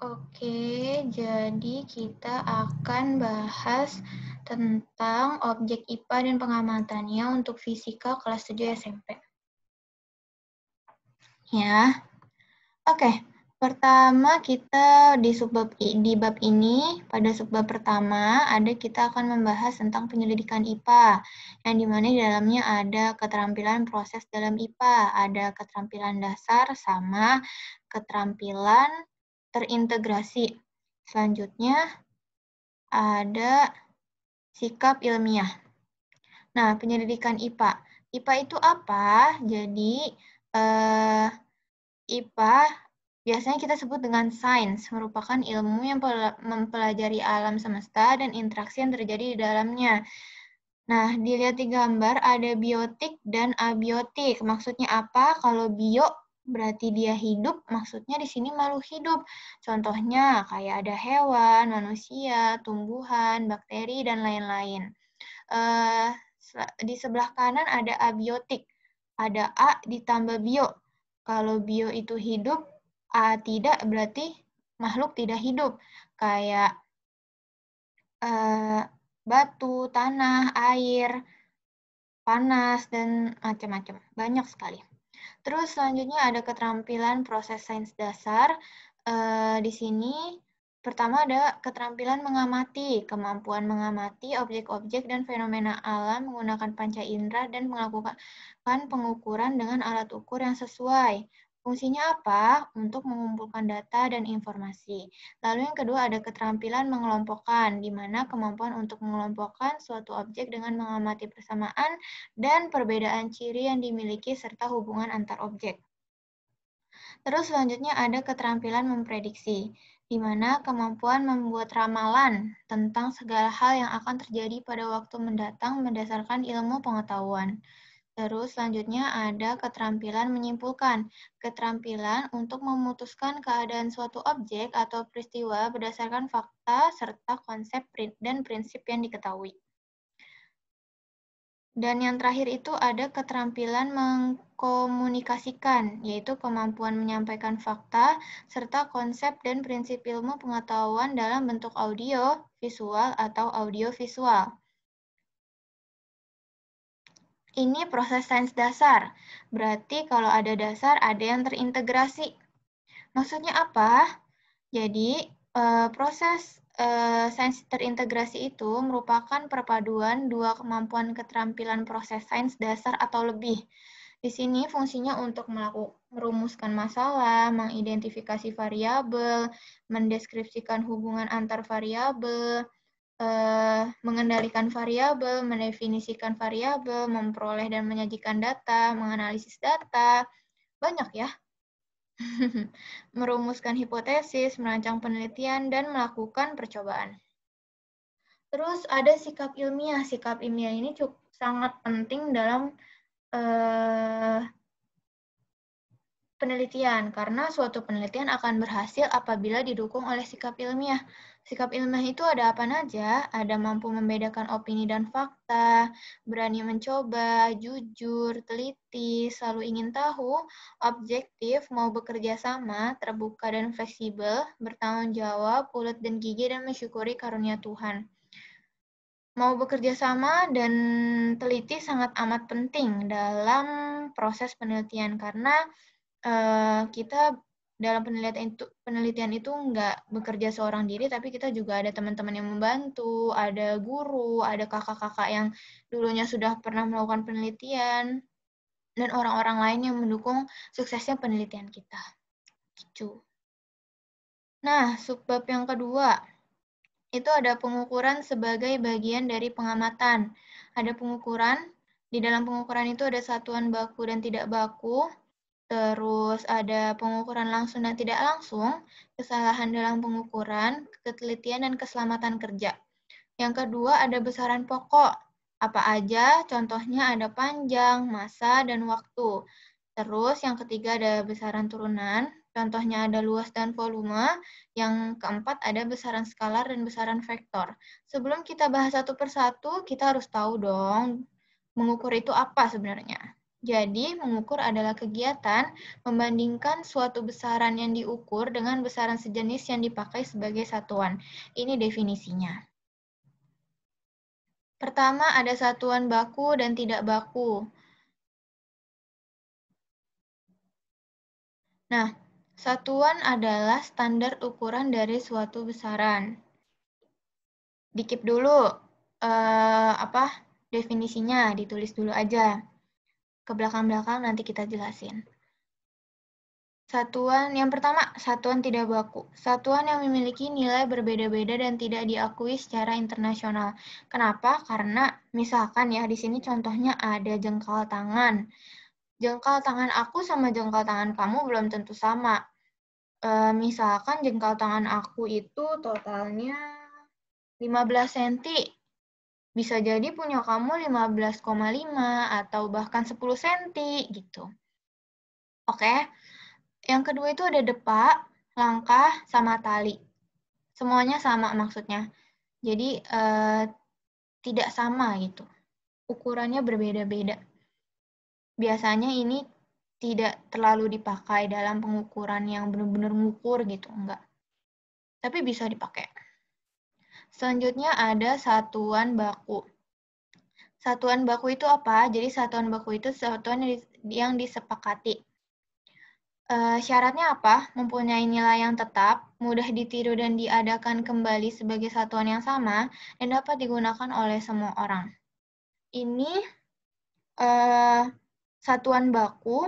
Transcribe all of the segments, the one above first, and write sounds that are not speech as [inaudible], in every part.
Oke, jadi kita akan bahas tentang objek IPA dan pengamatannya untuk fisika kelas 7 SMP. Ya. Oke, pertama kita di subbab di bab ini pada subbab pertama ada kita akan membahas tentang penyelidikan IPA yang dimana di dalamnya ada keterampilan proses dalam IPA, ada keterampilan dasar sama keterampilan terintegrasi. Selanjutnya ada sikap ilmiah. Nah, penyelidikan IPA. IPA itu apa? Jadi, eh, IPA biasanya kita sebut dengan sains, merupakan ilmu yang mempelajari alam semesta dan interaksi yang terjadi di dalamnya. Nah, dilihat di gambar ada biotik dan abiotik. Maksudnya apa? Kalau bio berarti dia hidup, maksudnya di sini makhluk hidup. Contohnya kayak ada hewan, manusia, tumbuhan, bakteri, dan lain-lain. Eh, di sebelah kanan ada abiotik. Ada A ditambah bio. Kalau bio itu hidup, A tidak berarti makhluk tidak hidup. Kayak eh, batu, tanah, air, panas, dan macam-macam. Banyak sekali. Terus selanjutnya ada keterampilan proses sains dasar. E, di sini pertama ada keterampilan mengamati, kemampuan mengamati objek-objek dan fenomena alam menggunakan panca indera dan melakukan pengukuran dengan alat ukur yang sesuai. Fungsinya apa? Untuk mengumpulkan data dan informasi. Lalu yang kedua ada keterampilan mengelompokkan, di mana kemampuan untuk mengelompokkan suatu objek dengan mengamati persamaan dan perbedaan ciri yang dimiliki serta hubungan antar objek. Terus selanjutnya ada keterampilan memprediksi, di mana kemampuan membuat ramalan tentang segala hal yang akan terjadi pada waktu mendatang berdasarkan ilmu pengetahuan. Terus selanjutnya ada keterampilan menyimpulkan. Keterampilan untuk memutuskan keadaan suatu objek atau peristiwa berdasarkan fakta serta konsep dan prinsip yang diketahui. Dan yang terakhir itu ada keterampilan mengkomunikasikan, yaitu kemampuan menyampaikan fakta serta konsep dan prinsip ilmu pengetahuan dalam bentuk audio, visual, atau audiovisual. visual. Ini proses sains dasar. Berarti kalau ada dasar, ada yang terintegrasi. Maksudnya apa? Jadi, eh, proses eh, sains terintegrasi itu merupakan perpaduan dua kemampuan keterampilan proses sains dasar atau lebih. Di sini fungsinya untuk melakukan merumuskan masalah, mengidentifikasi variabel, mendeskripsikan hubungan antar variabel, eh, mengendalikan variabel, mendefinisikan variabel, memperoleh dan menyajikan data, menganalisis data, banyak ya. [laughs] merumuskan hipotesis, merancang penelitian, dan melakukan percobaan. Terus ada sikap ilmiah. Sikap ilmiah ini cukup sangat penting dalam eh, penelitian, karena suatu penelitian akan berhasil apabila didukung oleh sikap ilmiah. Sikap ilmiah itu ada apa aja? Ada mampu membedakan opini dan fakta, berani mencoba, jujur, teliti, selalu ingin tahu, objektif, mau bekerja sama, terbuka dan fleksibel, bertanggung jawab, ulet dan gigi, dan mensyukuri karunia Tuhan. Mau bekerja sama dan teliti sangat amat penting dalam proses penelitian karena eh, kita dalam penelitian itu penelitian itu nggak bekerja seorang diri tapi kita juga ada teman-teman yang membantu ada guru ada kakak-kakak yang dulunya sudah pernah melakukan penelitian dan orang-orang lain yang mendukung suksesnya penelitian kita gitu nah subbab yang kedua itu ada pengukuran sebagai bagian dari pengamatan ada pengukuran di dalam pengukuran itu ada satuan baku dan tidak baku terus ada pengukuran langsung dan tidak langsung, kesalahan dalam pengukuran, ketelitian, dan keselamatan kerja. Yang kedua ada besaran pokok, apa aja, contohnya ada panjang, masa, dan waktu. Terus yang ketiga ada besaran turunan, contohnya ada luas dan volume. Yang keempat ada besaran skalar dan besaran vektor. Sebelum kita bahas satu persatu, kita harus tahu dong mengukur itu apa sebenarnya. Jadi, mengukur adalah kegiatan membandingkan suatu besaran yang diukur dengan besaran sejenis yang dipakai sebagai satuan. Ini definisinya. Pertama, ada satuan baku dan tidak baku. Nah, satuan adalah standar ukuran dari suatu besaran. Dikip dulu eh, apa definisinya, ditulis dulu aja ke belakang-belakang nanti kita jelasin. Satuan yang pertama, satuan tidak baku. Satuan yang memiliki nilai berbeda-beda dan tidak diakui secara internasional. Kenapa? Karena misalkan ya di sini contohnya ada jengkal tangan. Jengkal tangan aku sama jengkal tangan kamu belum tentu sama. E, misalkan jengkal tangan aku itu totalnya 15 cm bisa jadi punya kamu 15,5 atau bahkan 10 cm gitu. Oke, yang kedua itu ada depak, langkah, sama tali. Semuanya sama maksudnya. Jadi eh, tidak sama gitu. Ukurannya berbeda-beda. Biasanya ini tidak terlalu dipakai dalam pengukuran yang benar-benar ngukur gitu, enggak. Tapi bisa dipakai. Selanjutnya ada satuan baku. Satuan baku itu apa? Jadi satuan baku itu satuan yang disepakati. E, syaratnya apa? Mempunyai nilai yang tetap, mudah ditiru dan diadakan kembali sebagai satuan yang sama, dan dapat digunakan oleh semua orang. Ini e, satuan baku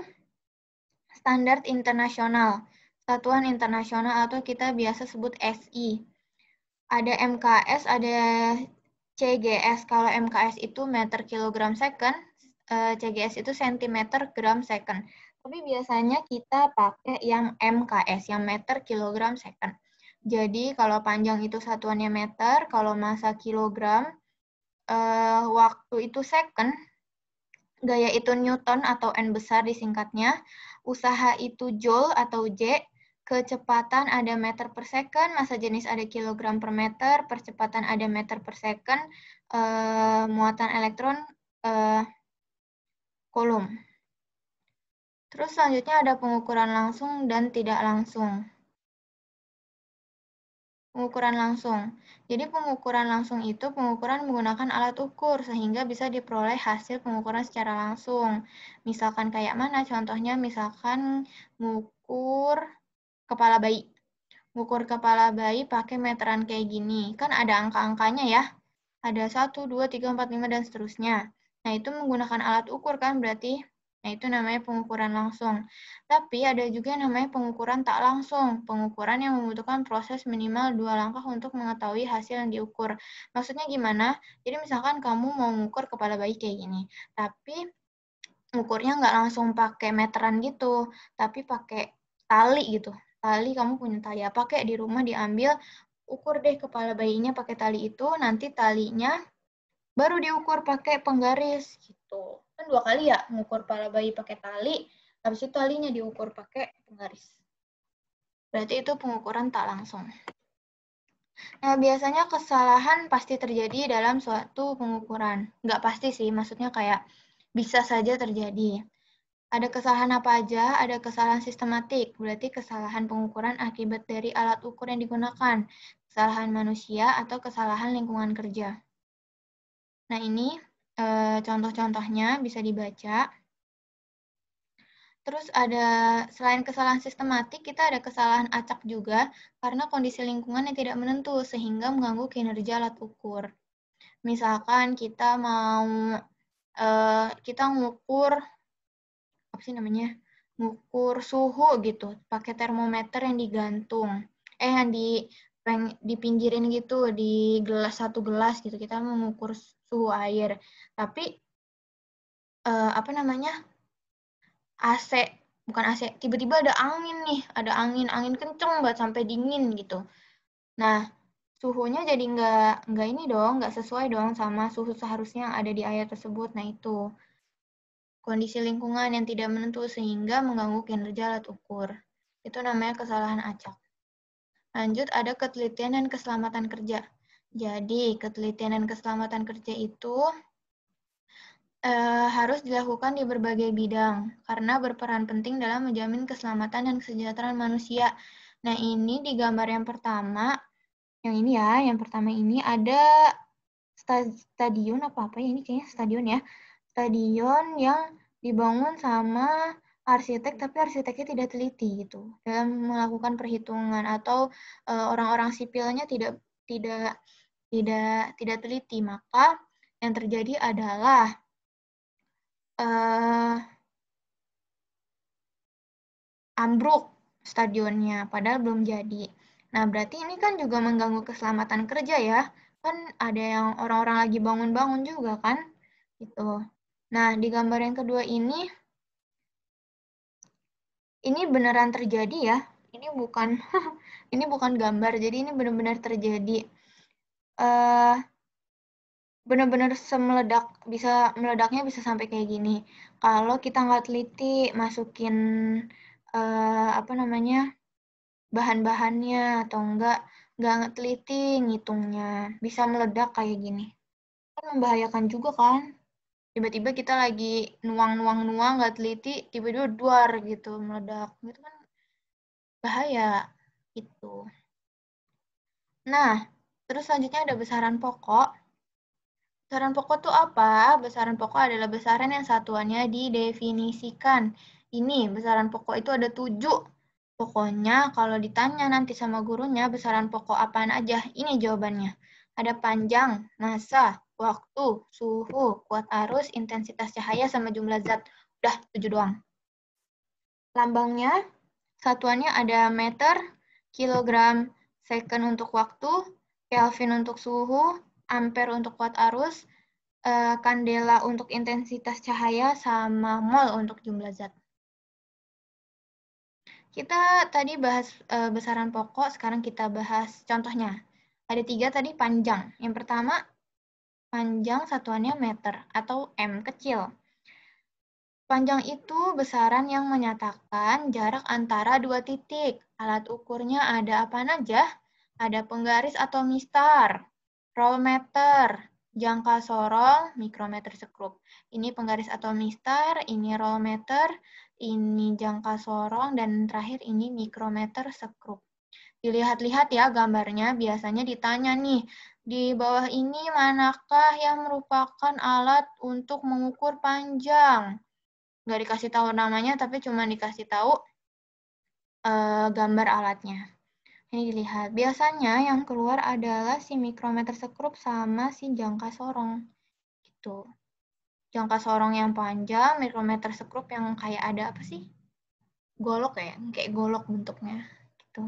standar internasional, satuan internasional atau kita biasa sebut SI ada MKS, ada CGS. Kalau MKS itu meter kilogram second, eh, CGS itu sentimeter gram second. Tapi biasanya kita pakai yang MKS, yang meter kilogram second. Jadi kalau panjang itu satuannya meter, kalau masa kilogram, eh, waktu itu second, gaya itu Newton atau N besar disingkatnya, usaha itu Joule atau J, kecepatan ada meter per second, masa jenis ada kilogram per meter, percepatan ada meter per second, uh, muatan elektron uh, kolom. Terus selanjutnya ada pengukuran langsung dan tidak langsung. Pengukuran langsung. Jadi pengukuran langsung itu pengukuran menggunakan alat ukur sehingga bisa diperoleh hasil pengukuran secara langsung. Misalkan kayak mana contohnya misalkan mengukur kepala bayi. Ngukur kepala bayi pakai meteran kayak gini. Kan ada angka-angkanya ya. Ada 1, 2, 3, 4, 5, dan seterusnya. Nah, itu menggunakan alat ukur kan berarti. Nah, itu namanya pengukuran langsung. Tapi ada juga yang namanya pengukuran tak langsung. Pengukuran yang membutuhkan proses minimal dua langkah untuk mengetahui hasil yang diukur. Maksudnya gimana? Jadi misalkan kamu mau mengukur kepala bayi kayak gini. Tapi ukurnya nggak langsung pakai meteran gitu, tapi pakai tali gitu tali kamu punya tali apa kayak di rumah diambil ukur deh kepala bayinya pakai tali itu nanti talinya baru diukur pakai penggaris gitu kan dua kali ya mengukur kepala bayi pakai tali habis itu talinya diukur pakai penggaris berarti itu pengukuran tak langsung Nah, biasanya kesalahan pasti terjadi dalam suatu pengukuran. Nggak pasti sih, maksudnya kayak bisa saja terjadi. Ada kesalahan apa aja? Ada kesalahan sistematik, berarti kesalahan pengukuran akibat dari alat ukur yang digunakan, kesalahan manusia, atau kesalahan lingkungan kerja. Nah, ini e, contoh-contohnya bisa dibaca. Terus ada, selain kesalahan sistematik, kita ada kesalahan acak juga, karena kondisi lingkungan yang tidak menentu, sehingga mengganggu kinerja alat ukur. Misalkan kita mau, e, kita mengukur apa sih namanya ngukur suhu gitu pakai termometer yang digantung eh yang di peng, dipinggirin gitu di gelas satu gelas gitu kita mengukur suhu air tapi eh, apa namanya AC bukan AC tiba-tiba ada angin nih ada angin angin kenceng banget sampai dingin gitu nah suhunya jadi nggak nggak ini dong nggak sesuai dong sama suhu seharusnya yang ada di air tersebut nah itu kondisi lingkungan yang tidak menentu sehingga mengganggu kinerja alat ukur. Itu namanya kesalahan acak. Lanjut ada ketelitian dan keselamatan kerja. Jadi, ketelitian dan keselamatan kerja itu e, harus dilakukan di berbagai bidang karena berperan penting dalam menjamin keselamatan dan kesejahteraan manusia. Nah, ini di gambar yang pertama, yang ini ya, yang pertama ini ada stadion apa apa ya ini kayaknya stadion ya stadion yang dibangun sama arsitek tapi arsiteknya tidak teliti gitu dalam melakukan perhitungan atau eh, orang-orang uh, sipilnya tidak tidak tidak tidak teliti maka yang terjadi adalah uh, ambruk stadionnya padahal belum jadi nah berarti ini kan juga mengganggu keselamatan kerja ya kan ada yang orang-orang lagi bangun-bangun juga kan gitu Nah, di gambar yang kedua ini, ini beneran terjadi ya. Ini bukan [laughs] ini bukan gambar, jadi ini benar-benar terjadi. Uh, eh, benar-benar semeledak bisa meledaknya bisa sampai kayak gini kalau kita nggak teliti masukin uh, apa namanya bahan-bahannya atau enggak nggak teliti ngitungnya bisa meledak kayak gini kan membahayakan juga kan tiba-tiba kita lagi nuang-nuang-nuang nggak -nuang, teliti tiba-tiba duar gitu meledak itu kan bahaya itu nah terus selanjutnya ada besaran pokok besaran pokok tuh apa besaran pokok adalah besaran yang satuannya didefinisikan ini besaran pokok itu ada tujuh pokoknya kalau ditanya nanti sama gurunya besaran pokok apaan aja ini jawabannya ada panjang masa waktu, suhu, kuat arus, intensitas cahaya, sama jumlah zat. Udah, tujuh doang. Lambangnya, satuannya ada meter, kilogram, second untuk waktu, Kelvin untuk suhu, ampere untuk kuat arus, kandela eh, untuk intensitas cahaya, sama mol untuk jumlah zat. Kita tadi bahas eh, besaran pokok, sekarang kita bahas contohnya. Ada tiga tadi panjang. Yang pertama, panjang satuannya meter atau M kecil. Panjang itu besaran yang menyatakan jarak antara dua titik. Alat ukurnya ada apa aja? Ada penggaris atau mistar, roll meter, jangka sorong, mikrometer sekrup. Ini penggaris atau mistar, ini roll meter, ini jangka sorong, dan terakhir ini mikrometer sekrup dilihat-lihat ya gambarnya biasanya ditanya nih di bawah ini manakah yang merupakan alat untuk mengukur panjang? Gak dikasih tahu namanya, tapi cuma dikasih tahu uh, gambar alatnya. Ini dilihat. Biasanya yang keluar adalah si mikrometer sekrup sama si jangka sorong. Gitu. Jangka sorong yang panjang, mikrometer sekrup yang kayak ada apa sih? Golok ya, kayak golok bentuknya. Gitu.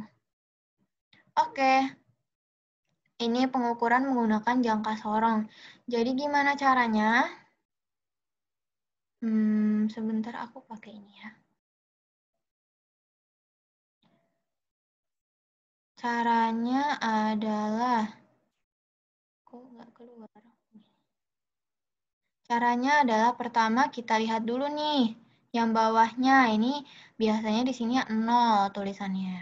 Oke. Okay. Ini pengukuran menggunakan jangka sorong. Jadi gimana caranya? Hmm, sebentar aku pakai ini ya. Caranya adalah kok nggak keluar. Caranya adalah pertama kita lihat dulu nih yang bawahnya ini biasanya di sini 0 tulisannya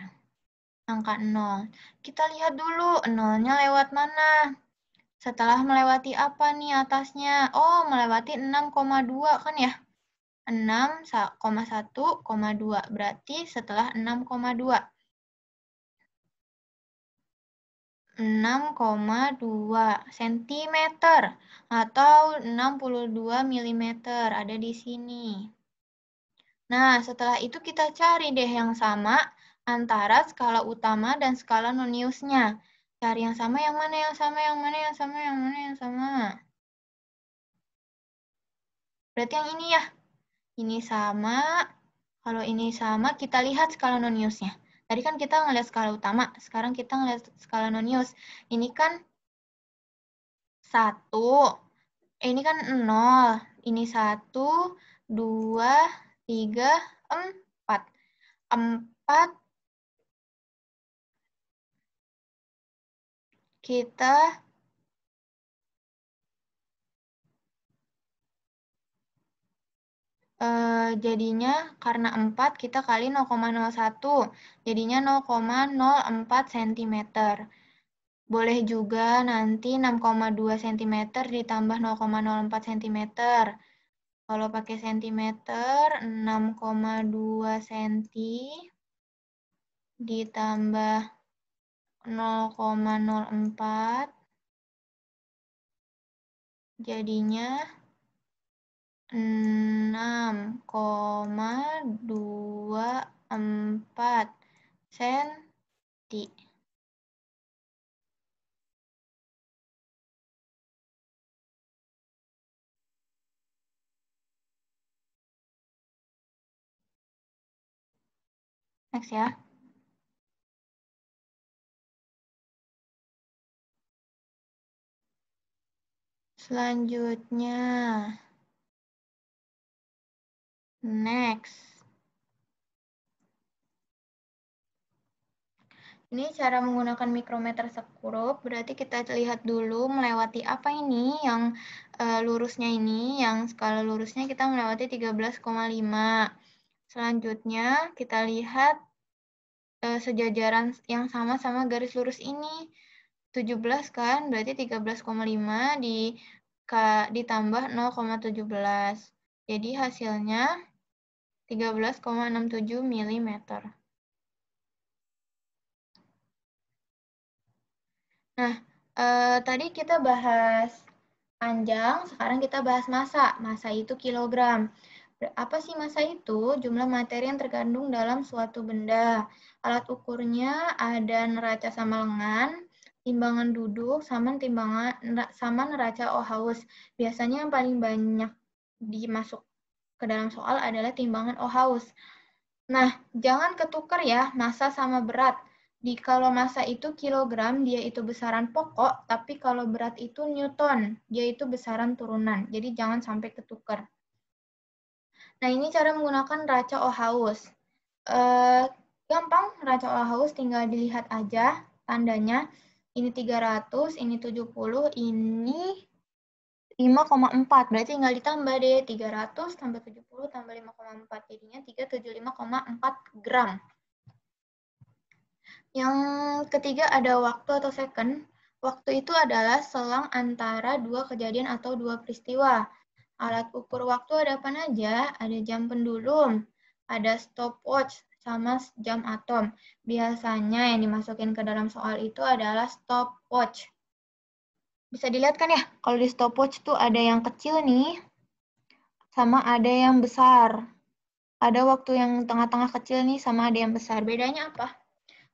angka 0. Kita lihat dulu 0-nya lewat mana. Setelah melewati apa nih atasnya? Oh, melewati 6,2 kan ya? 6,1,2 berarti setelah 6,2. 6,2 cm atau 62 mm ada di sini. Nah, setelah itu kita cari deh yang sama antara skala utama dan skala noniusnya. Cari yang sama, yang mana, yang sama, yang mana, yang sama, yang mana, yang sama. Berarti yang ini ya. Ini sama. Kalau ini sama, kita lihat skala noniusnya. Tadi kan kita ngelihat skala utama, sekarang kita ngelihat skala nonius. Ini kan satu ini kan nol ini satu dua tiga empat empat kita Uh, jadinya karena 4 kita kali 0,01, jadinya 0,04 cm. Boleh juga nanti 6,2 cm ditambah 0,04 cm. Kalau pakai cm, 6,2 cm ditambah 0,04 jadinya 6,24 senti. Next ya. Selanjutnya. Next. Ini cara menggunakan mikrometer sekurup, berarti kita lihat dulu melewati apa ini yang e, lurusnya ini, yang skala lurusnya kita melewati 13,5. Selanjutnya kita lihat e, sejajaran yang sama sama garis lurus ini. 17 kan, berarti 13,5 di, ditambah 0,17. Jadi hasilnya 13,67 mm. Nah, eh, tadi kita bahas panjang, sekarang kita bahas masa. Masa itu kilogram. Apa sih masa itu? Jumlah materi yang terkandung dalam suatu benda. Alat ukurnya ada neraca sama lengan, timbangan duduk sama timbangan sama neraca oh Biasanya yang paling banyak dimasuk ke dalam soal adalah timbangan oh Nah, jangan ketukar ya masa sama berat. Di kalau masa itu kilogram, dia itu besaran pokok, tapi kalau berat itu newton, dia itu besaran turunan. Jadi jangan sampai ketukar. Nah, ini cara menggunakan raca oh haus. Eh, gampang, raca oh tinggal dilihat aja tandanya ini 300, ini 70, ini 5,4. Berarti tinggal ditambah deh 300 tambah 70 tambah 5,4 jadinya 375,4 gram. Yang ketiga ada waktu atau second. Waktu itu adalah selang antara dua kejadian atau dua peristiwa. Alat ukur waktu ada apa aja? Ada jam pendulum, ada stopwatch, sama jam atom. Biasanya yang dimasukin ke dalam soal itu adalah stopwatch. Bisa dilihat kan ya, kalau di stopwatch tuh ada yang kecil nih, sama ada yang besar. Ada waktu yang tengah-tengah kecil nih sama ada yang besar. Bedanya apa?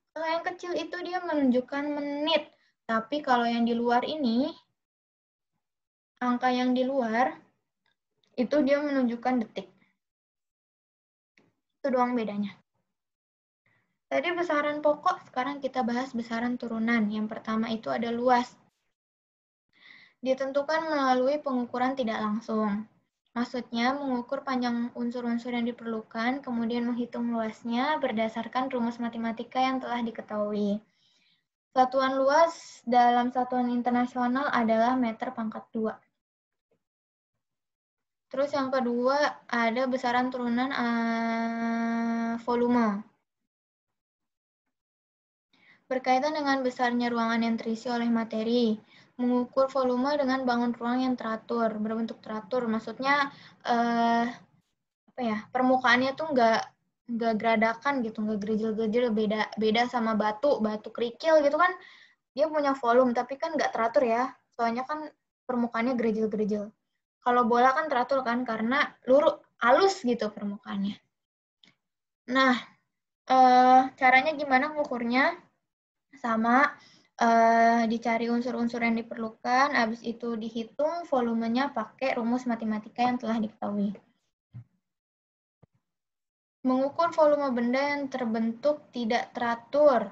Kalau yang kecil itu dia menunjukkan menit. Tapi kalau yang di luar ini, angka yang di luar, itu dia menunjukkan detik. Itu doang bedanya. Tadi besaran pokok, sekarang kita bahas besaran turunan. Yang pertama itu ada luas. Ditentukan melalui pengukuran tidak langsung. Maksudnya mengukur panjang unsur-unsur yang diperlukan, kemudian menghitung luasnya berdasarkan rumus matematika yang telah diketahui. Satuan luas dalam satuan internasional adalah meter pangkat 2. Terus yang kedua ada besaran turunan uh, volume berkaitan dengan besarnya ruangan yang terisi oleh materi, mengukur volume dengan bangun ruang yang teratur, berbentuk teratur. Maksudnya eh, apa ya? Permukaannya tuh nggak nggak gradakan gitu, nggak gerejel-gerejel beda beda sama batu, batu kerikil gitu kan dia punya volume tapi kan nggak teratur ya. Soalnya kan permukaannya gerejel-gerejel. Kalau bola kan teratur kan karena lurus halus gitu permukaannya. Nah, eh, caranya gimana mengukurnya? sama uh, dicari unsur-unsur yang diperlukan, habis itu dihitung volumenya pakai rumus matematika yang telah diketahui. Mengukur volume benda yang terbentuk tidak teratur.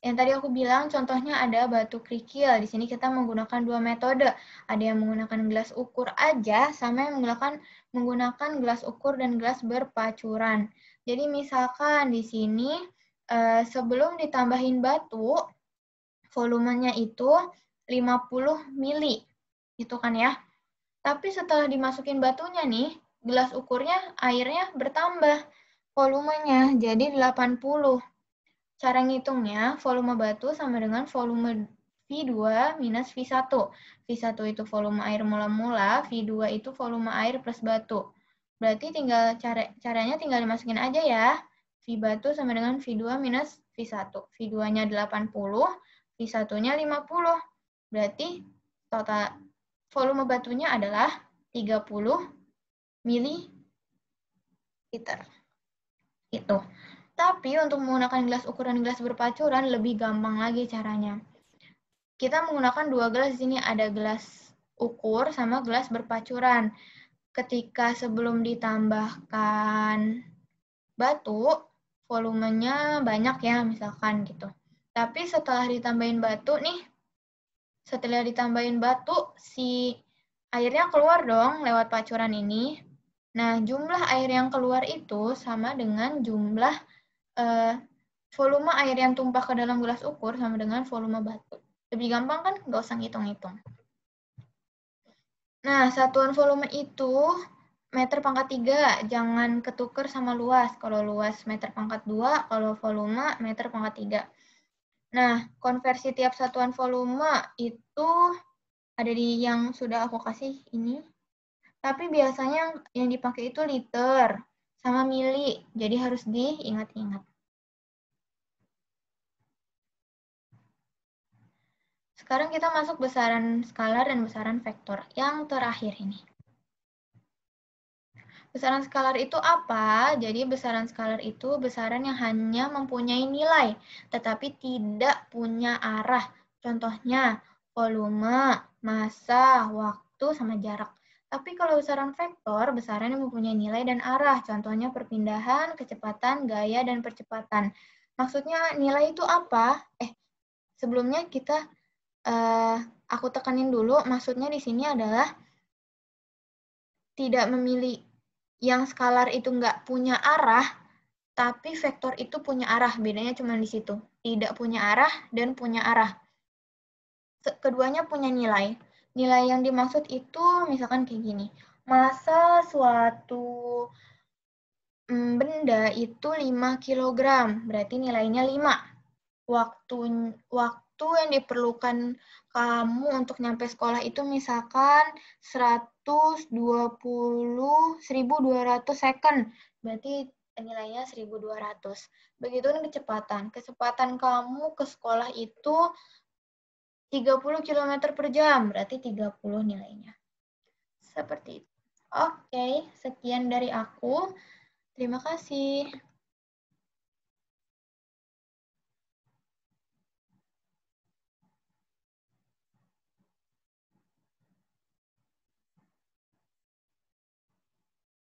Yang tadi aku bilang contohnya ada batu kerikil. Di sini kita menggunakan dua metode. Ada yang menggunakan gelas ukur aja sama yang menggunakan menggunakan gelas ukur dan gelas berpacuran. Jadi misalkan di sini Eh, sebelum ditambahin batu, volumenya itu 50 mili, gitu kan ya. Tapi setelah dimasukin batunya nih, gelas ukurnya airnya bertambah volumenya jadi 80. Cara ngitungnya volume batu sama dengan volume V2 minus V1. V1 itu volume air mula-mula, V2 itu volume air plus batu. Berarti tinggal cara caranya tinggal dimasukin aja ya batu sama dengan V2 minus V1. V2-nya 80, V1-nya 50. Berarti total volume batunya adalah 30 ml. Itu. Tapi untuk menggunakan gelas ukuran gelas berpacuran lebih gampang lagi caranya. Kita menggunakan dua gelas di sini ada gelas ukur sama gelas berpacuran. Ketika sebelum ditambahkan batu, volumenya banyak ya misalkan gitu. Tapi setelah ditambahin batu nih, setelah ditambahin batu si airnya keluar dong lewat pacuran ini. Nah, jumlah air yang keluar itu sama dengan jumlah eh, volume air yang tumpah ke dalam gelas ukur sama dengan volume batu. Lebih gampang kan? Nggak usah ngitung-ngitung. Nah, satuan volume itu meter pangkat 3, jangan ketuker sama luas. Kalau luas meter pangkat 2, kalau volume meter pangkat 3. Nah, konversi tiap satuan volume itu ada di yang sudah aku kasih ini. Tapi biasanya yang dipakai itu liter sama mili, jadi harus diingat-ingat. Sekarang kita masuk besaran skalar dan besaran vektor yang terakhir ini. Besaran skalar itu apa? Jadi besaran skalar itu besaran yang hanya mempunyai nilai, tetapi tidak punya arah. Contohnya, volume, massa, waktu, sama jarak. Tapi kalau besaran vektor, besaran yang mempunyai nilai dan arah. Contohnya perpindahan, kecepatan, gaya, dan percepatan. Maksudnya nilai itu apa? Eh, sebelumnya kita, uh, aku tekanin dulu, maksudnya di sini adalah tidak memiliki yang skalar itu nggak punya arah, tapi vektor itu punya arah. Bedanya cuma di situ. Tidak punya arah dan punya arah. Keduanya punya nilai. Nilai yang dimaksud itu misalkan kayak gini. Masa suatu mm, benda itu 5 kg, berarti nilainya 5. Waktu, waktu itu yang diperlukan kamu untuk nyampe sekolah itu misalkan 120 1200 second. Berarti nilainya 1200. begitu kecepatan. Kecepatan kamu ke sekolah itu 30 km per jam. Berarti 30 nilainya. Seperti itu. Oke, sekian dari aku. Terima kasih.